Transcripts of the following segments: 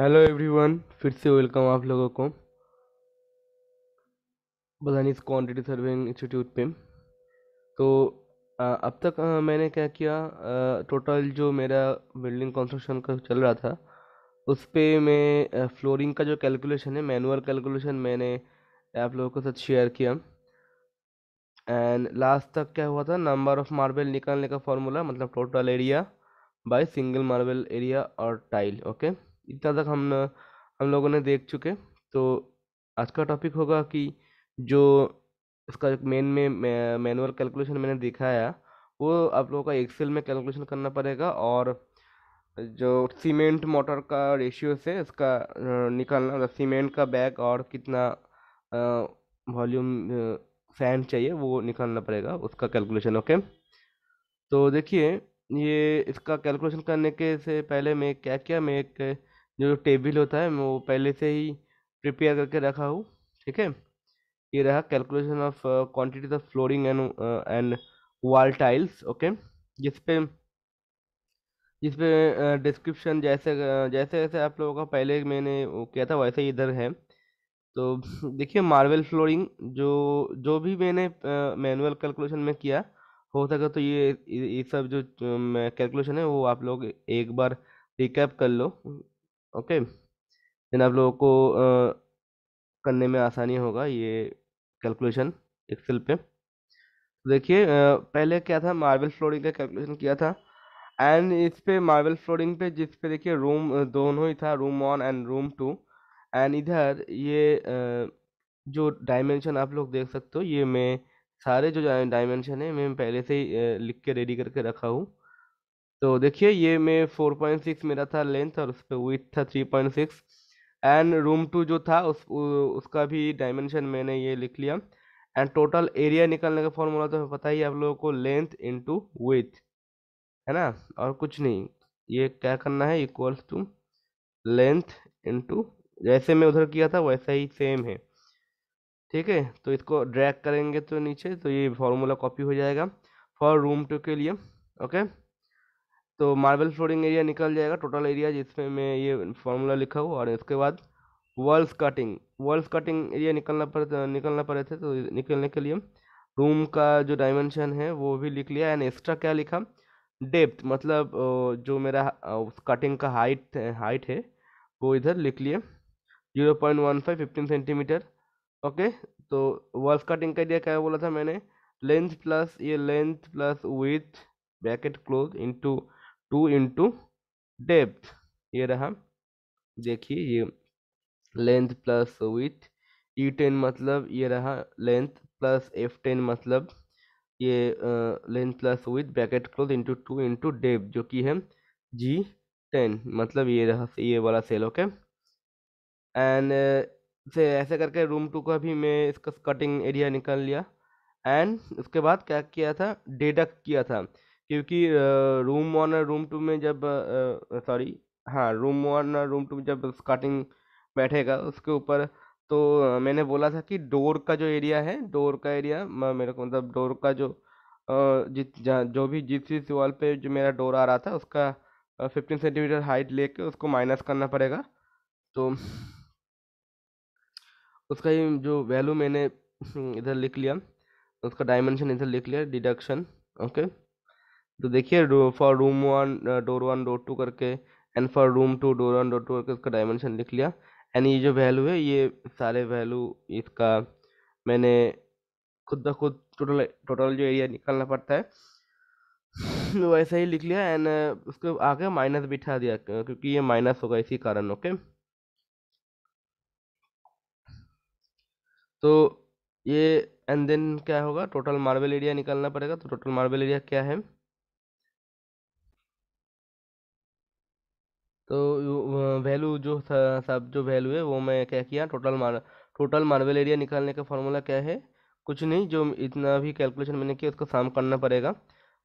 Hello everyone फिर से welcome आप लोगों को बदानी क्वांटिटी सर्विंग इंस्टीट्यूट पे तो अब तक मैंने क्या किया टोटल जो मेरा बिल्डिंग कंस्ट्रक्शन का चल रहा था उस पर मैं फ्लोरिंग का जो कैलकुलेशन है मैनुअल कैलकुलेशन मैंने आप लोगों के साथ शेयर किया एंड लास्ट तक क्या हुआ था नंबर ऑफ मार्बल निकालने का फॉर्मूला मतलब total area by single marble area और टाइल ओके okay? इतना तक हम हम लोगों ने देख चुके तो आज का टॉपिक होगा कि जो उसका मेन में मैनुअल कैलकुलेशन मैंने दिखाया वो आप लोगों का एक्सेल में कैलकुलेशन करना पड़ेगा और जो सीमेंट मोटर का रेशियो से इसका निकालना मतलब सीमेंट का बैग और कितना वॉल्यूम फैन चाहिए वो निकालना पड़ेगा उसका कैलकुलेशन ओके तो देखिए ये इसका कैलकुलेशन करने के से पहले मैं क्या किया मैं एक जो टेबल होता है मैं वो पहले से ही प्रिपेयर करके रखा हूँ ठीक है ये रहा calculation of quantities of flooring and and wall tiles okay जिस पे जिस पे डिस्क्रिप्शन uh, जैसे uh, जैसे जैसे आप लोगों का पहले मैंने किया था वैसे ही इधर है तो देखिए मार्बल फ्लोरिंग जो जो भी मैंने मैनुअल uh, कैलकुलेशन में किया हो सके तो ये ये सब जो कैलकुलेशन है वो आप लोग एक बार रिकैप कर लो ओके देन आप लोगों को आ, करने में आसानी होगा ये कैलकुलेशन एक्सेल पे तो देखिए पहले क्या था मार्बल फ्लोरिंग का कैलकुलेशन किया था एंड इस पे मार्बल फ्लोरिंग पे जिस पे देखिए रूम दोनों ही था room one and room two and इधर ये जो डायमेंशन आप लोग देख सकते हो ये मैं सारे जो डायमेंशन है मैं पहले से ही लिख के रेडी करके रखा हूँ तो देखिए ये मैं फोर पॉइंट सिक्स मेरा था लेंथ और उस पर विथ था three point six and room two जो था उस उसका भी डायमेंशन मैंने ये लिख लिया एंड टोटल एरिया निकालने का फॉर्मूला तो पता ही आप लोगों को लेंथ इंटू विथ है ना और कुछ नहीं ये क्या करना है इक्वल्स टू लेंथ इंटू जैसे मैं उधर किया था वैसा ही सेम है ठीक है तो इसको ड्रैग करेंगे तो नीचे तो ये फॉर्मूला कॉपी हो जाएगा फॉर रूम टू के लिए ओके तो मार्बल फ्लोरिंग एरिया निकल जाएगा टोटल एरिया जिसमें मैं ये फार्मूला लिखा हुआ और इसके बाद walls cutting walls cutting area निकलना पड़ निकलना पड़े थे तो निकलने के लिए रूम का जो डायमेंशन है वो भी लिख लिया एंड एक्स्ट्रा क्या लिखा डेप्थ मतलब जो मेरा उस कटिंग का हाइट हाइट है वो इधर लिख लिए zero point one five fifteen centimetre okay तो वॉल्स कटिंग का एरिया क्या बोला था मैंने लेंथ प्लस ये length plus width bracket close into two into depth ये रहा देखिए ये length plus width E ten मतलब ये रहा लेंथ प्लस एफ टेन मतलब ये length plus width bracket close into two into depth जो कि है जी टेन मतलब ये रहा ये वाला सेल ओके एंड से ऐसे करके रूम टू का भी मैं इसका कटिंग एरिया निकाल लिया एंड उसके बाद क्या किया था डिडक्ट किया था क्योंकि रूम वन और रूम टू में जब सॉरी हाँ रूम वन और रूम टू में जब स्टार्टिंग बैठेगा उसके ऊपर तो मैंने बोला था कि डोर का जो एरिया है डोर का एरिया मेरे को मतलब डोर का जो जिस जो भी जिस जिस वॉल पे जो मेरा डोर आ रहा था उसका फिफ्टीन सेंटीमीटर हाइट लेके उसको माइनस करना पड़ेगा तो उसका ही जो वैल्यू मैंने हम्म, इधर लिख लिया उसका डायमेंशन इधर लिख लिया डिडक्शन ओके तो देखिए for room one door one door two करके and for room two door one door two करके उसका डायमेंशन लिख लिया एंड ये जो वैल्यू है ये सारे वैल्यू इसका मैंने खुद ब खुद टोटल टोटल जो एरिया निकालना पड़ता है तो वैसे ही लिख लिया एंड उसके आगे माइनस बिठा दिया क्योंकि ये माइनस होगा इसी कारण ओके तो ये एंड देन क्या होगा टोटल मार्बल एरिया निकालना पड़ेगा तो टोटल मार्बल एरिया क्या है तो वैल्यू जो सब जो वैल्यू है वो मैं क्या किया टोटल मार टोटल मार्बल एरिया निकालने का फॉर्मूला क्या है कुछ नहीं जो इतना भी कैलकुलेशन मैंने किया उसको साम करना पड़ेगा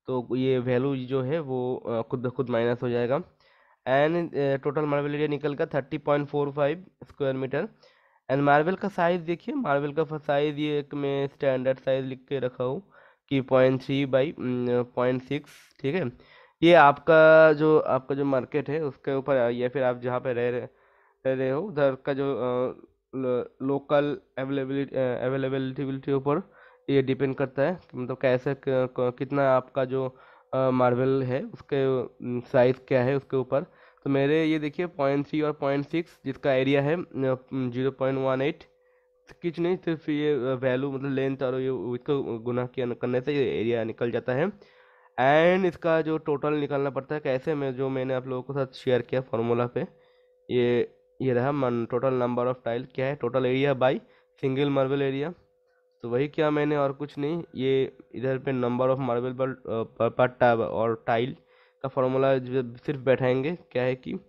तो ये वैल्यू जो है वो खुद खुद माइनस हो जाएगा एंड टोटल मार्बल एरिया निकल का thirty point four five square metre and marble का साइज़ देखिए मार्बल का साइज़ ये एक मैं स्टैंडर्ड साइज़ लिख के रखा हूँ कि point three by point six ठीक है ये आपका जो आपका जो मार्केट है उसके ऊपर या फिर आप जहाँ पे रह रहे रह रहे हो उधर का जो लोकल अवेलेबिलिटी अवेलेबिलिटी ऊपर ये डिपेंड करता है तो मतलब कैसे कितना आपका जो मार्बल है उसके साइज़ क्या है उसके ऊपर तो मेरे ये देखिए पॉइंट थ्री और पॉइंट सिक्स जिसका एरिया है जीरो पॉइंट वन एट कुछ नहीं सिर्फ ये वैल्यू मतलब लेंथ और ये उसको गुना किया करने से ये एरिया निकल जाता है एंड इसका जो टोटल निकालना पड़ता है कैसे में जो मैंने आप लोगों के साथ शेयर किया फार्मूला पे ये ये रहा मन टोटल नंबर ऑफ टाइल क्या है total area by single marble area तो वही क्या मैंने और कुछ नहीं ये इधर पे नंबर ऑफ मार्बल पर पर और टाइल का फार्मूला सिर्फ बैठाएंगे क्या है कि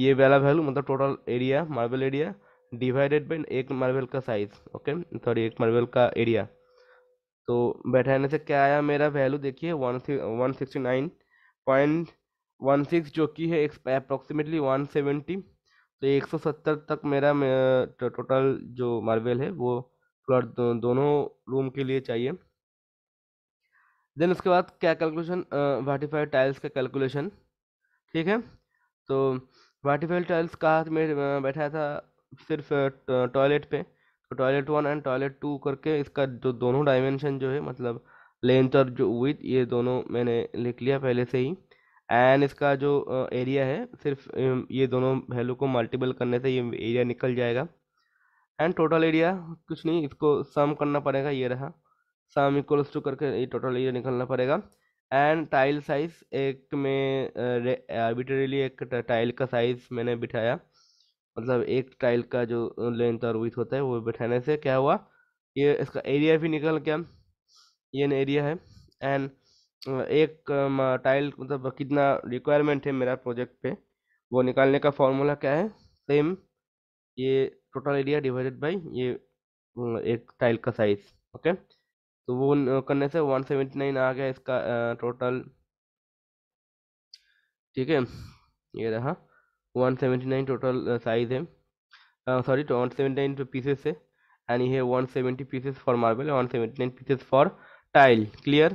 ये वाला वैल्यू मतलब total area marble area divided by एक मार्बल का साइज ओके सॉरी एक मार्बल का एरिया तो बैठाने से क्या आया मेरा वैल्यू देखिए one one sixty nine point one six जो कि है अप्रोक्सीमेटली वन सेवेंटी तो एक सौ सत्तर तक मेरा टोटल जो मार्बल है वो फ्लॉट दो, दोनों रूम के लिए चाहिए देन उसके बाद क्या कैलकुलेशन वाटिफाइड टाइल्स का कैलकुलेशन ठीक है तो वाटिफाइड टाइल्स का मेरे बैठा था सिर्फ टॉयलेट पे तो toilet one and toilet two करके इसका जो दोनों डायमेंशन जो है मतलब लेंथ और जो विथ ये दोनों मैंने लिख लिया पहले से ही एंड इसका जो एरिया है सिर्फ ये दोनों वैल्यू को मल्टीपल करने से ये एरिया निकल जाएगा एंड टोटल एरिया कुछ नहीं इसको सम करना पड़ेगा ये रहा सम इक्वल्स टू करके ये टोटल एरिया निकलना पड़ेगा एंड टाइल साइज़ एक में आर्बिट्रेरीली एक टाइल का साइज़ मैंने बिठाया मतलब एक टाइल का जो लेंथ और विथ होता है वो बैठाने से क्या हुआ ये इसका एरिया भी निकल गया ये न एरिया है एंड एक टाइल मतलब कितना रिक्वायरमेंट है मेरा प्रोजेक्ट पे वो निकालने का फॉर्मूला क्या है सेम ये टोटल एरिया डिवाइडेड बाय ये एक टाइल का साइज ओके तो वो करने से 179 आ गया इसका टोटल ठीक है ये रहा one seventy nine total size uh, है sorry uh, one seventy nine pieces है एंड ये one seventy pieces for marble one seventy nine pieces for tile clear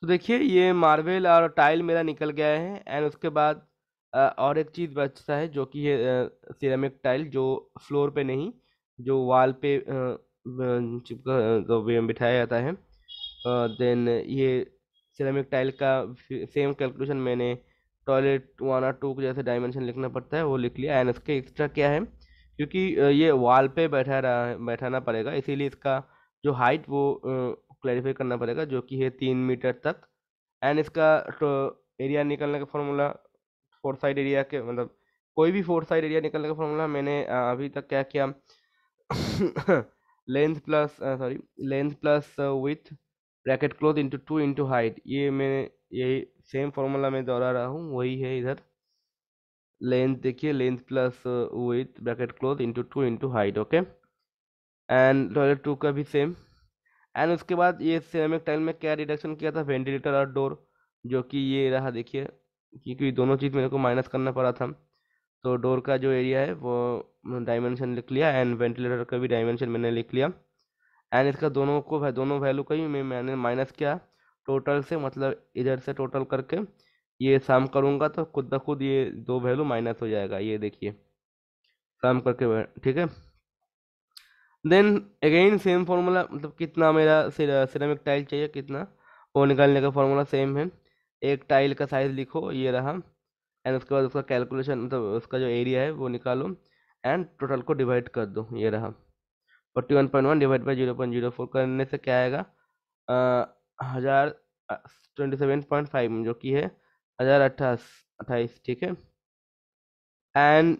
तो देखिए ये मार्बल और टाइल मेरा निकल गया है एंड उसके बाद uh, और एक चीज़ बचता है जो कि है सिरेमिक टाइल जो फ्लोर पे नहीं जो वॉल पे चिपका तो बिठाया जाता है देन ये सिरेमिक टाइल का सेम कैलकुलेशन मैंने टॉयलेट वन और टू जैसे डायमेंशन लिखना पड़ता है वो लिख लिया एंड इसके एक्स्ट्रा क्या है क्योंकि ये वॉल पे बैठा रहा बैठाना पड़ेगा इसीलिए इसका जो हाइट वो क्लैरिफाई करना पड़ेगा जो कि है तीन मीटर तक एंड इसका तो एरिया निकलने का फॉर्मूला फोर साइड एरिया के मतलब कोई भी फोर साइड एरिया निकलने का फॉर्मूला मैंने अभी तक क्या किया length plus sorry length plus width bracket close into two into height ये मैंने यही सेम फॉर्मूला मैं दोहरा रहा हूँ वही है इधर लेंथ देखिए length plus width bracket close into two into height okay and toilet two का भी सेम एंड उसके बाद ये सेम एक टाइम में क्या रिडक्शन किया था वेंटिलेटर और डोर जो कि ये रहा देखिए क्योंकि दोनों चीज़ मेरे को माइनस करना पड़ा था तो डोर का जो एरिया है वो डायमेंशन लिख लिया एंड वेंटिलेटर का भी डायमेंशन मैंने लिख लिया एंड इसका दोनों को दोनों वैल्यू का ही मैंने माइनस किया टोटल से मतलब इधर से टोटल करके ये शाम करूँगा तो खुद ब खुद ये दो वैल्यू माइनस हो जाएगा ये देखिए शाम करके ठीक है देन अगेन सेम फार्मूला मतलब कितना मेरा सिरेमिक टाइल चाहिए कितना वो निकालने का फार्मूला सेम है एक टाइल का साइज़ लिखो ये रहा एंड उसके बाद उसका कैलकुलेशन मतलब उसका जो एरिया है वो निकालो एंड टोटल को डिवाइड कर दो ये रहा forty one point one divide by zero point zero four करने से क्या आएगा हजार ट्वेंटी सेवन पॉइंट फाइव जो कि है हजार अट्ठाईस अट्ठाईस ठीक है एंड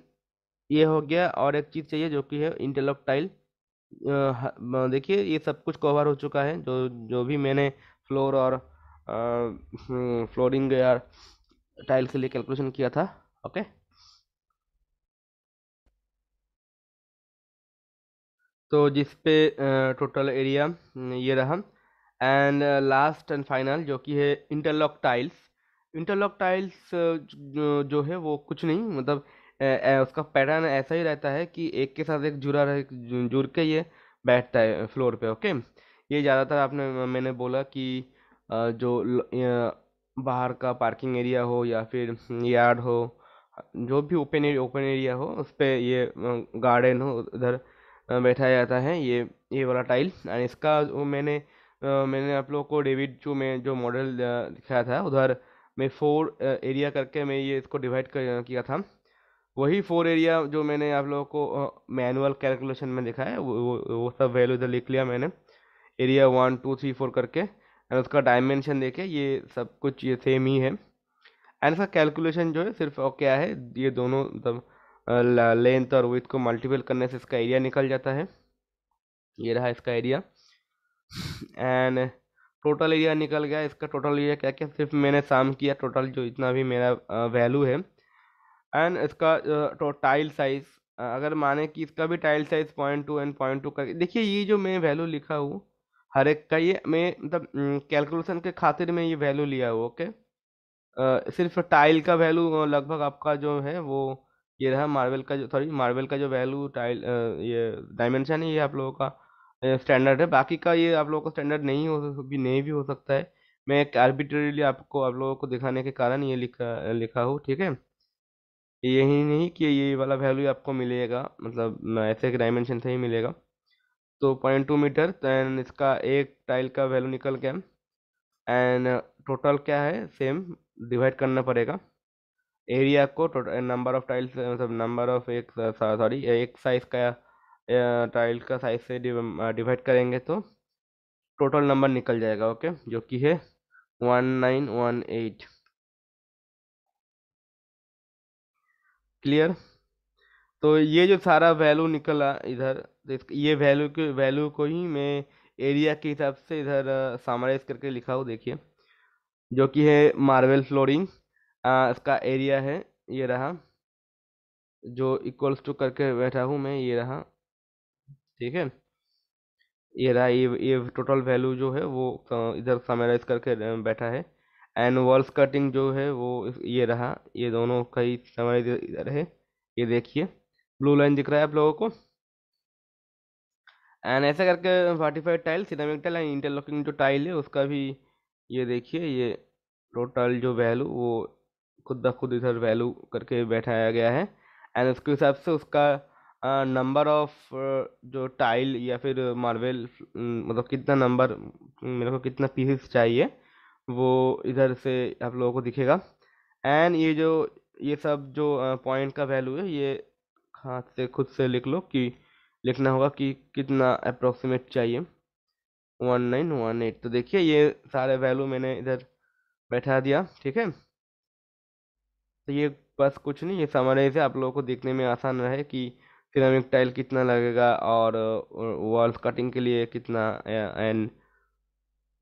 ये हो गया और एक चीज़ चाहिए जो कि है इंटरलॉक टाइल देखिए ये सब कुछ कवर हो चुका है जो जो भी मैंने फ्लोर और आ, फ्लोरिंग हम्म, या टाइल के लिए कैलकुलेशन किया था ओके तो जिस पे टोटल एरिया ये रहा एंड लास्ट एंड फाइनल जो कि है इंटरलॉक टाइल्स इंटरलॉक टाइल्स जो है वो कुछ नहीं मतलब उसका पैटर्न ऐसा ही रहता है कि एक के साथ एक जुड़ा रह जुड़ के ये बैठता है फ्लोर पे ओके ये ज़्यादातर आपने मैंने बोला कि जो बाहर का पार्किंग एरिया हो या फिर यार्ड हो जो भी ओपन एरिया ओपन एरिया हो उस पर ये गार्डन हो उधर बैठा जाता है ये ये वाला टाइल एंड इसका वो मैंने मैंने आप लोगों को डेविड जो मैं जो मॉडल दिखाया था उधर मैं फोर एरिया करके मैं ये इसको डिवाइड किया था वही फोर एरिया जो मैंने आप लोगों को मैनुअल कैलकुलेशन में देखा है वो वो, सब वैल्यू इधर लिख लिया मैंने area one two three four करके एंड उसका डायमेंशन देखे ये सब कुछ ये सेम ही है एंड इसका कैलकुलेशन जो है सिर्फ और क्या है ये दोनों मतलब लेंथ और विथ को मल्टीपल करने से इसका एरिया निकल जाता है ये रहा इसका एरिया एंड टोटल एरिया निकल गया इसका टोटल एरिया क्या क्या सिर्फ मैंने साम किया टोटल जो इतना भी मेरा वैल्यू है एंड इसका तो टाइल साइज़ अगर माने कि इसका भी tile size point two and point two का देखिए ये जो मैं वैल्यू लिखा हूँ हर एक का ये मैं मतलब कैलकुलेशन के खातिर में ये वैल्यू लिया हूँ ओके सिर्फ टाइल का वैल्यू लगभग आपका जो है वो ये रहा मार्बल का जो सॉरी मार्बल का जो वैल्यू टाइल ये डायमेंशन है ये आप लोगों का स्टैंडर्ड है बाकी का ये आप लोगों को स्टैंडर्ड नहीं हो भी नहीं भी हो सकता है मैं एक आर्बिट्रेरीली आपको आप लोगों को दिखाने के कारण ये लिखा लिखा हूँ ठीक है यही नहीं कि ये वाला वैल्यू आपको मिलेगा मतलब ऐसे एक डायमेंशन से ही मिलेगा तो पॉइंट टू मीटर एंड इसका एक टाइल का वैल्यू निकल गया एंड टोटल क्या है सेम डिवाइड करना पड़ेगा एरिया को टोटल नंबर ऑफ टाइल्स मतलब नंबर ऑफ एक सॉरी एक साइज का टाइल का साइज से डिवाइड करेंगे तो टोटल नंबर निकल जाएगा ओके जो कि है one nine one eight clear तो ये जो सारा वैल्यू निकला इधर ये वैल्यू के वैल्यू को ही मैं एरिया के हिसाब से इधर सामराइज करके लिखा हूँ देखिए जो कि है मार्बल फ्लोरिंग इसका एरिया है ये रहा जो इक्वल्स टू करके बैठा हूँ मैं ये रहा ठीक है ये रहा ये ये टोटल वैल्यू जो है वो इधर समराइज करके बैठा है एंड वॉल्स कटिंग जो है वो ये रहा ये दोनों का ही समराइज इधर है ये देखिए ब्लू लाइन दिख रहा है आप लोगों को एंड ऐसा करके vitrified tile ceramic tile and interlocking जो टाइल है उसका भी ये देखिए ये टोटल जो वैल्यू वो खुद ब खुद इधर वैल्यू करके बैठाया गया है एंड उसके हिसाब से उसका नंबर ऑफ जो टाइल या फिर मार्बल मतलब कितना नंबर मेरे को कितना पीसेस चाहिए वो इधर से आप लोगों को दिखेगा एंड ये जो ये सब जो पॉइंट का वैल्यू है ये हाथ से खुद से लिख लो कि लिखना होगा कि कितना अप्रोक्सीमेट चाहिए वन नाइन वन एट तो देखिए ये सारे वैल्यू मैंने इधर बैठा दिया ठीक है तो ये बस कुछ नहीं ये समराइज है आप लोगों को देखने में आसान रहे कि सिरामिक टाइल कितना लगेगा और वॉल्स कटिंग के लिए कितना एंड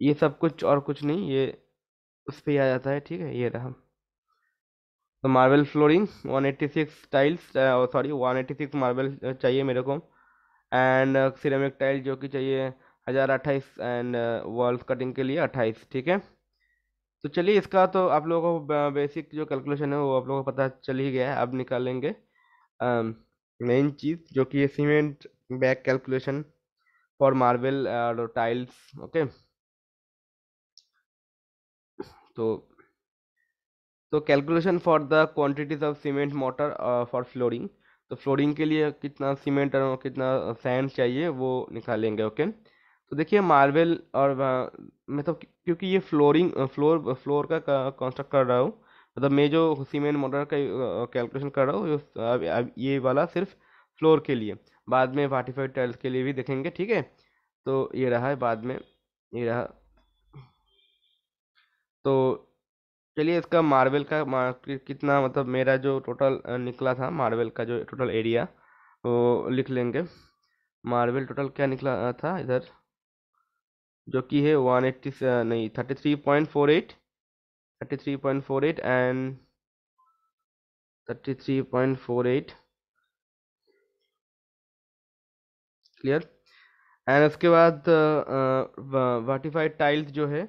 ये सब कुछ और कुछ नहीं ये उस पर ही आ जाता है ठीक है ये रहा तो marble flooring 186 tiles sorry 186 marble चाहिए मेरे को एंड सिरेमिक टाइल जो कि चाहिए हज़ार अट्ठाईस एंड वॉल्स कटिंग के लिए अट्ठाईस ठीक है तो चलिए इसका तो आप लोगों को बेसिक जो कैलकुलेशन है वो आप लोगों को पता चल ही गया है अब निकालेंगे मेन चीज़ जो कि cement bag calculation for marble और टाइल्स ओके तो तो calculation for the quantities of cement mortar for flooring तो फ्लोरिंग के लिए कितना सीमेंट और कितना सैंड चाहिए वो निकालेंगे ओके तो देखिए मार्बल और मतलब तो क्योंकि ये फ्लोरिंग फ्लोर फ्लोर का कंस्ट्रक्ट कर रहा हूँ मतलब मैं जो हुसीमैन मोटर का कैलकुलेशन कर रहा हूँ अब, ये वाला सिर्फ फ्लोर के लिए बाद में वाटिफाइड टाइल्स के लिए भी देखेंगे ठीक है तो ये रहा है बाद में ये रहा तो चलिए इसका मार्बल का मार्केट कितना मतलब मेरा जो टोटल निकला था मार्बल का जो टोटल एरिया वो लिख लेंगे मार्बल टोटल क्या निकला था इधर जो कि है वन एट्टी नहीं thirty three point four eight 33.48 and 33.48 clear and उसके बाद वर्टिफाइड टाइल्स जो है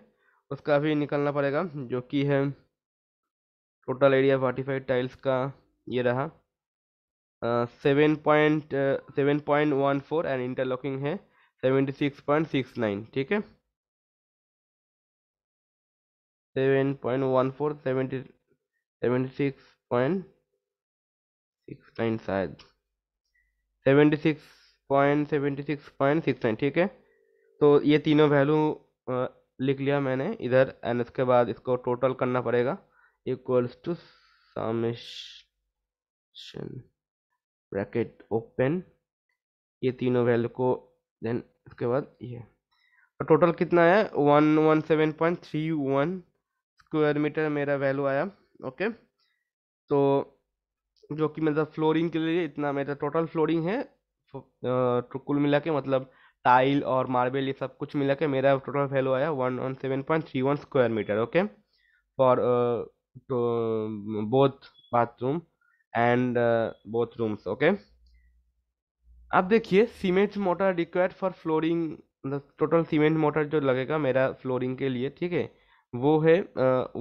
उसका भी निकलना पड़ेगा जो कि है टोटल एरिया वर्टिफाइड टाइल्स का ये रहा seven point seven point one four and interlocking है seventy six point six nine ठीक है seven point one four seventy seventy six point शायद seventy six point seventy six point six nine ठीक है तो ये तीनों वैल्यू लिख लिया मैंने इधर एंड उसके बाद इसको टोटल करना पड़ेगा equals to summation bracket open ये तीनों वैल्यू को देन इसके बाद ये और तो टोटल कितना है one one seven point three one square metre मेरा वैल्यू आया ओके तो जो कि मतलब फ्लोरिंग के लिए इतना मेरा टोटल फ्लोरिंग है तो कुल मिला के मतलब टाइल और मार्बल ये सब कुछ मिला के मेरा टोटल वैल्यू आया one one seven point three one square metre okay for both bathroom and both rooms okay अब देखिए cement mortar required for flooring total cement mortar जो लगेगा मेरा फ्लोरिंग के लिए ठीक है वो है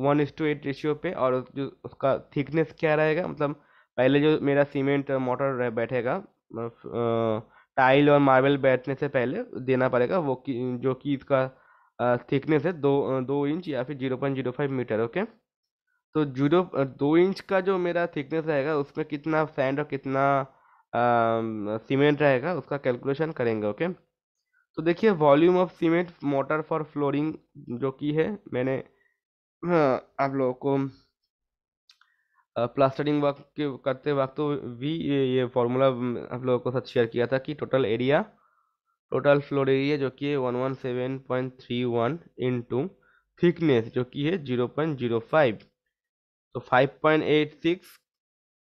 one is to eight ratio पे और जो उसका थिकनेस क्या रहेगा मतलब पहले जो मेरा सीमेंट मोटर बैठेगा टाइल और मार्बल बैठने से पहले देना पड़ेगा वो कि जो कि इसका थिकनेस है दो दो इंच या फिर zero point zero five metre okay तो जीरो दो इंच का जो मेरा थिकनेस रहेगा उसमें कितना सैंड और कितना सीमेंट रहेगा उसका कैलकुलेशन करेंगे ओके तो देखिए volume of cement mortar for flooring जो की है मैंने हाँ, आप लोगों को प्लास्टरिंग वर्क के करते वक्त तो भी ये, ये फॉर्मूला आप लोगों को साथ शेयर किया था कि total area total floor area जो कि है one one seven point three one into thickness जो कि है जीरो पॉइंट जीरो फाइव तो five point eight six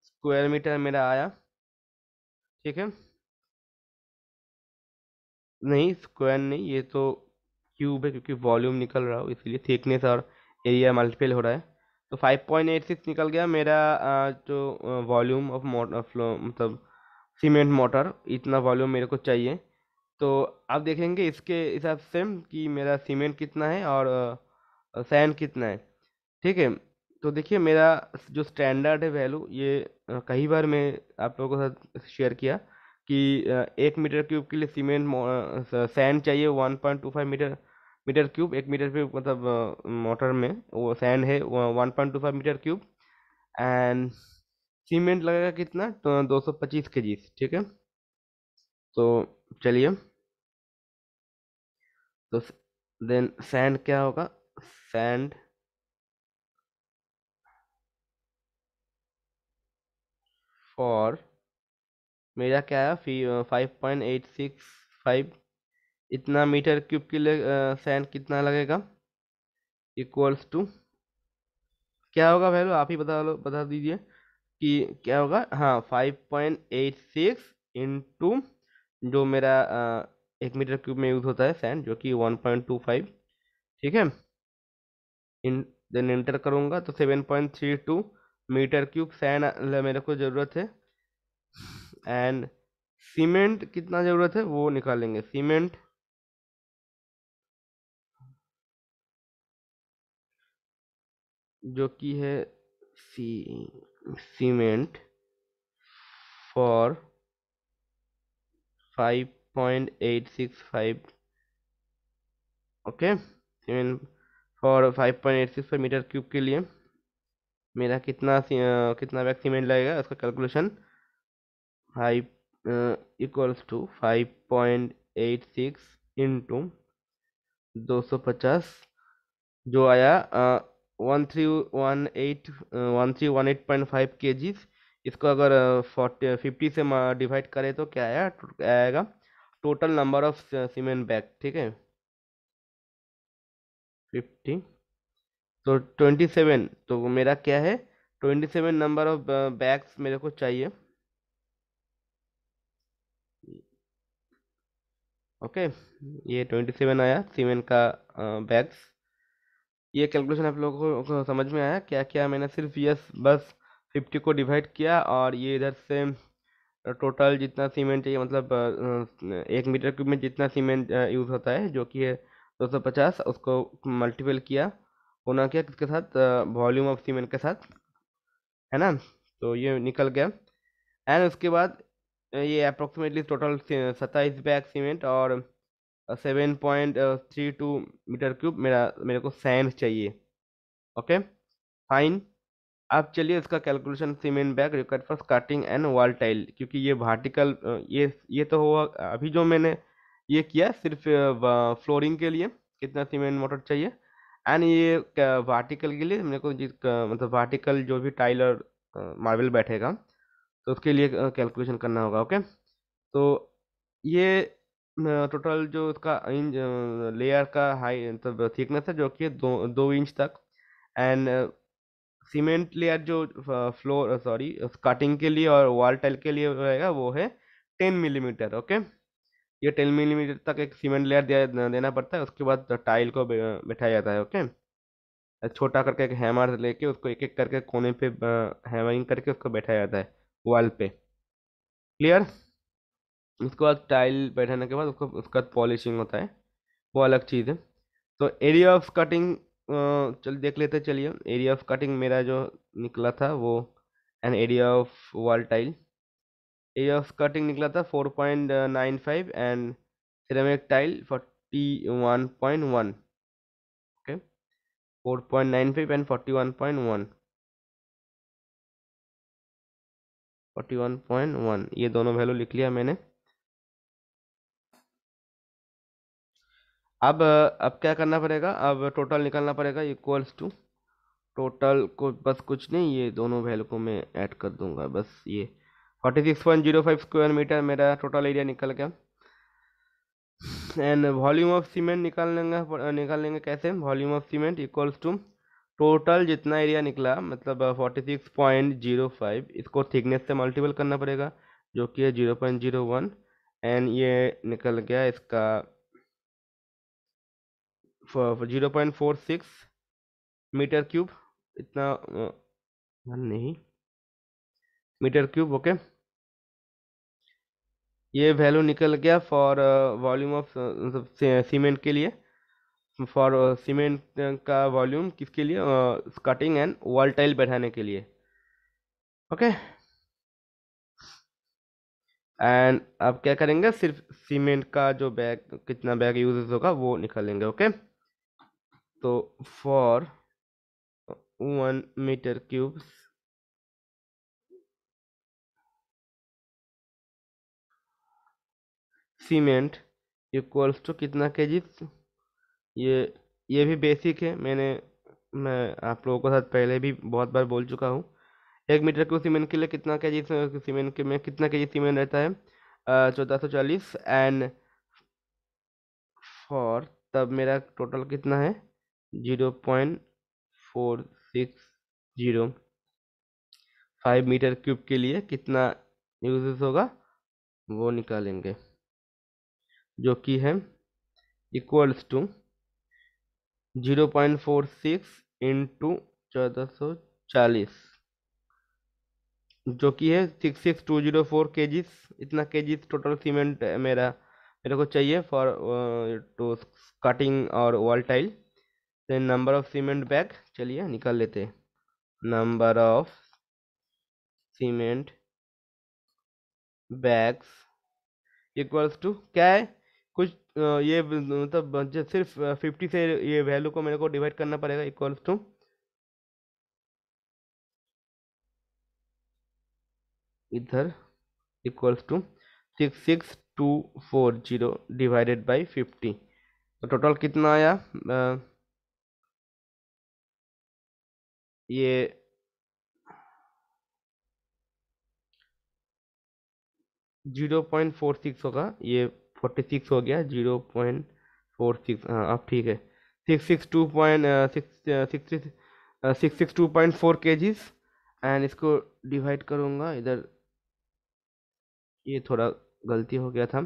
square metre मेरा आया ठीक है नहीं स्क्वायर नहीं ये तो क्यूब है क्योंकि वॉल्यूम निकल रहा हो इसलिए थिकनेस और एरिया मल्टीपल हो रहा है तो फाइव पॉइंट एट सिक्स निकल गया मेरा जो वॉल्यूम ऑफ मोटर फ्लो मतलब सीमेंट मोटर इतना वॉल्यूम मेरे को चाहिए तो आप देखेंगे इसके हिसाब से कि मेरा सीमेंट कितना है और सैंड कितना है ठीक है तो देखिए मेरा जो स्टैंडर्ड है वैल्यू ये कई बार मैं आप लोगों के साथ शेयर किया कि एक मीटर क्यूब के लिए सीमेंट सैंड चाहिए one point two five metre metre cube एक मीटर क्यूब मतलब मोटर में वो सैंड है one point two five metre cube and cement लगेगा कितना तो दो सौ पच्चीस के जी ठीक है तो चलिए तो देन सैंड क्या होगा सैंड फॉर मेरा क्या है फी five point eight six five इतना मीटर क्यूब के लिए सैंड कितना लगेगा इक्वल्स टू क्या होगा वैल्यू आप ही बता लो बता दीजिए कि क्या होगा हाँ five point eight six two जो मेरा आ, एक मीटर क्यूब में यूज़ होता है सैंड जो कि वन पॉइंट टू फाइव ठीक है इन देन इंटर करूँगा तो seven point three two metre cube sand मेरे को ज़रूरत है एंड सीमेंट कितना ज़रूरत है वो निकालेंगे सीमेंट जो कि है सी cement for five point eight six five okay cement for five point eight six metre cube के लिए मेरा कितना कितना बैग सीमेंट लगेगा उसका calculation 5 uh, point eight six into पचास जो आया one three one eight one three one eight point five K Gs इसको अगर फोर्टी फिफ्टी से डिवाइड करें तो क्या आया आएगा total number of cement bag ठीक है फिफ्टी तो ट्वेंटी सेवन तो मेरा क्या है twenty seven number of bags मेरे को चाहिए ओके ये ट्वेंटी सेवन आया सीमेंट का बैग्स ये कैलकुलेशन आप लोगों को समझ में आया क्या क्या मैंने सिर्फ यस बस फिफ्टी को डिवाइड किया और ये इधर से टोटल जितना सीमेंट चाहिए मतलब एक मीटर क्यूब में जितना सीमेंट यूज़ होता है जो कि है दो सौ पचास उसको मल्टीपल किया होना क्या किसके साथ वॉल्यूम ऑफ सीमेंट के साथ है ना तो ये निकल गया एंड उसके बाद ये अप्रोक्सीमेटली टोटल सत्ताईस बैग सीमेंट और seven point three two metre cube मेरा मेरे को सैंड चाहिए ओके फाइन अब चलिए इसका calculation cement bag required for cutting and wall tile क्योंकि ये वर्टिकल ये ये तो हुआ अभी जो मैंने ये किया सिर्फ फ्लोरिंग के लिए कितना सीमेंट मोटर चाहिए एंड ये वर्टिकल के लिए मेरे को मतलब वर्टिकल जो भी टाइल और मार्बल बैठेगा तो उसके लिए कैलकुलेशन करना होगा ओके तो ये टोटल जो उसका इंच लेयर का हाई मतलब थिकनेस है जो कि दो दो इंच तक एंड सीमेंट लेयर जो फ्लोर सॉरी कटिंग के लिए और वॉल टाइल के लिए रहेगा वो है टेन मिलीमीटर ओके ये टेन मिलीमीटर तक एक सीमेंट लेयर दिया देना पड़ता है उसके बाद टाइल को बैठाया जाता है ओके छोटा करके एक हैमर लेके उसको एक एक करके कोने पे हैमरिंग करके उसको बैठाया जाता है वॉल पे क्लियर उसके बाद टाइल बैठाने के बाद उसको उसका पॉलिशिंग होता है वो अलग चीज़ है तो एरिया ऑफ कटिंग चल देख लेते चलिए एरिया ऑफ कटिंग मेरा जो निकला था वो an area of wall tile area of cutting निकला था four point nine five and ceramic tile forty one point one okay four point nine five and forty one point one forty one point one ये दोनों value लिख लिया मैंने अब अब क्या करना पड़ेगा अब टोटल निकालना पड़ेगा इक्वल्स टू टोटल को बस कुछ नहीं ये दोनों वैल्यू को मैं ऐड कर दूंगा बस ये forty six point zero five square metre मेरा टोटल एरिया निकल गया एंड वॉल्यूम ऑफ सीमेंट निकाल लेंगे निकाल लेंगे कैसे volume of cement equals to total जितना एरिया निकला मतलब forty six point zero five इसको थिकनेस से मल्टीपल करना पड़ेगा जो कि है zero point zero one and ये निकल गया इसका zero point four six metre cube इतना uh, नहीं मीटर क्यूब ओके ये वैल्यू निकल गया फॉर वॉल्यूम ऑफ सीमेंट के लिए फॉर सीमेंट uh, uh, का वॉल्यूम किसके लिए कटिंग एंड वॉल टाइल बैठाने के लिए ओके एंड आप क्या करेंगे सिर्फ सीमेंट का जो बैग कितना बैग यूजेस होगा वो निकालेंगे ओके तो for one metre cubes cement equals to कितना के जी ये ये भी बेसिक है मैंने मैं आप लोगों के साथ पहले भी बहुत बार बोल चुका हूँ एक मीटर क्यूब सीमेंट के लिए कितना के जी सीमेंट के में कितना के जी सीमेंट रहता है चौदह सौ चालीस एंड फॉर तब मेरा टोटल कितना है zero point four six zero five metre cube के लिए कितना यूजेस होगा वो निकालेंगे जो कि है equals to zero point four six into चौदह सौ चालीस जो कि है six six two zero four के इतना के टोटल सीमेंट मेरा मेरे को चाहिए फॉर टू कटिंग और wall tile then number of cement bag चलिए निकाल लेते number of cement bags equals to क्या है कुछ ये मतलब सिर्फ फिफ्टी से ये वैल्यू को मेरे को डिवाइड करना पड़ेगा इक्वल्स टू इधर equals to six six two four zero divided by fifty तो टोटल कितना आया आ, ये जीरो पॉइंट फोर सिक्स होगा ये फोर्टी सिक्स हो गया जीरो पॉइंट फोर सिक्स हाँ अब ठीक है six six two point six six six two point four के जीज एंड इसको डिवाइड करूँगा इधर ये थोड़ा गलती हो गया था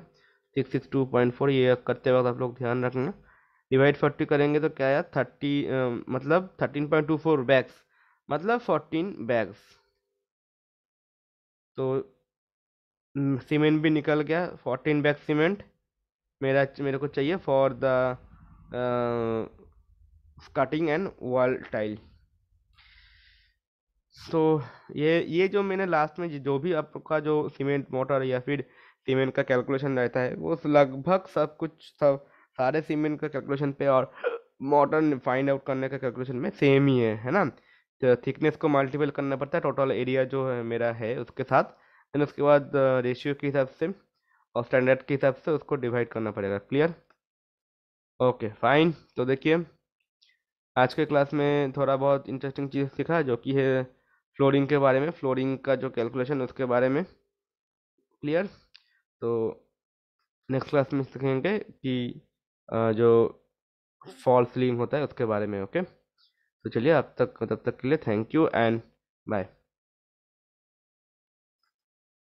six six two point four ये करते वक्त आप लोग ध्यान रखना डिवाइड फोर्टी करेंगे तो क्या आया थर्टी मतलब thirteen point two four bags मतलब फोर्टीन बैग्स तो सीमेंट भी निकल गया फोर्टीन बैग सीमेंट मेरा मेरे को चाहिए for the cutting and wall tile so ये ये जो मैंने लास्ट में जो भी आपका जो सीमेंट मोटर या फिर सीमेंट का कैलकुलेशन रहता है वो लगभग सब कुछ सब सारे सीमेंट का कैलकुलेशन पे और मोटर फाइंड आउट करने का कैलकुलेशन में सेम ही है है ना तो थिकनेस को मल्टीपल करना पड़ता है टोटल एरिया जो है मेरा है उसके साथ देन उसके बाद रेशियो uh, के हिसाब से और स्टैंडर्ड के हिसाब से उसको डिवाइड करना पड़ेगा क्लियर ओके फाइन तो देखिए आज के क्लास में थोड़ा बहुत इंटरेस्टिंग चीज़ सीखा जो कि है फ्लोरिंग के बारे में फ्लोरिंग का जो कैलकुलेशन उसके बारे में क्लियर तो नेक्स्ट क्लास में सीखेंगे कि uh, जो फॉल स्लीम होता है उसके बारे में ओके तो चलिए अब तक तब तक के लिए थैंक यू एंड बाय